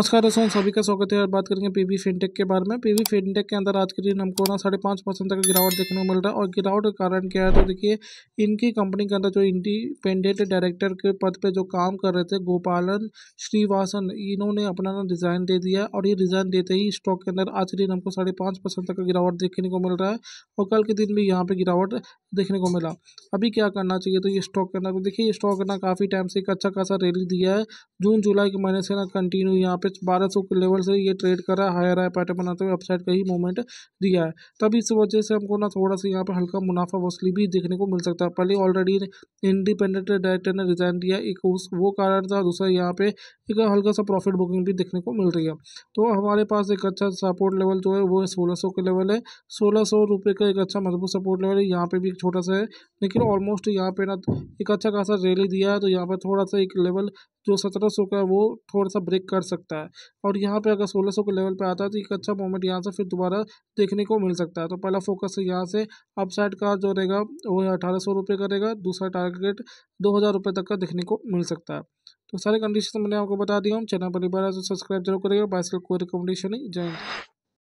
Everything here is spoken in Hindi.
नमस्कार दोस्तों सभी का स्वागत है और बात करेंगे पीवी फिनटेक के बारे में पीवी फिनटेक के अंदर आज के दिन हमको ना साढ़े पाँच परसेंट तक गिरावट देखने को मिल रहा है और गिरावट का कारण क्या है तो देखिए इनकी कंपनी के अंदर जो इंडिपेंडेंट डायरेक्टर के पद पे जो काम कर रहे थे गोपालन श्रीवासन इन्होंने अपना ना रिज़ाइन दे दिया और ये रिज़ाइन देते ही स्टॉक के अंदर आज के दिन हमको साढ़े तक गिरावट देखने को मिल रहा है और कल के दिन भी यहाँ पर गिरावट देखने को मिला अभी क्या करना चाहिए तो ये स्टॉक के अंदर देखिए ये स्टॉक ना काफ़ी टाइम से एक अच्छा खासा रैली दिया है जून जुलाई के महीने से ना कंटिन्यू यहाँ पे बारह सौ के लेवल से ये ट्रेड कर रहा है हायर हाई पैटर्न बनाते हुए अपसाइड का ही मूवमेंट दिया है तब इस वजह से हमको ना थोड़ा सा यहाँ पर हल्का मुनाफा वसूली भी देखने को मिल सकता है पहले ऑलरेडी इंडिपेंडेंट डायरेक्टर ने रिजाइन दिया एक उस वो कारण था दूसरा यहाँ पे एक हल्का सा प्रॉफिट बुकिंग भी देखने को मिल रही है तो हमारे पास एक अच्छा सपोर्ट लेवल जो है वो सोलह सौ का लेवल है सोलह सौ रुपये का एक अच्छा मजबूत सपोर्ट लेवल है यहाँ पे भी एक छोटा सा है लेकिन ऑलमोस्ट यहाँ पे ना एक अच्छा खासा रैली दिया है तो यहाँ पर थोड़ा सा एक लेवल जो सत्रह सौ का है वो थोड़ा सा ब्रेक कर सकता है और यहाँ पे अगर सोलह सौ के लेवल पे आता है तो एक अच्छा मोमेंट यहाँ से फिर दोबारा देखने को मिल सकता है तो पहला फोकस यहाँ से अपसाइड का जो रहेगा वो है अठारह सौ रुपये का रहेगा दूसरा टारगेट दो हज़ार रुपये तक का देखने को मिल सकता है तो सारे कंडीशन मैंने आपको बता दिया हूँ चैनल पर बार सब्सक्राइब तो जरूर करेगा बाइसिकल कोई रिकमेंडेशन नहीं जाएंगे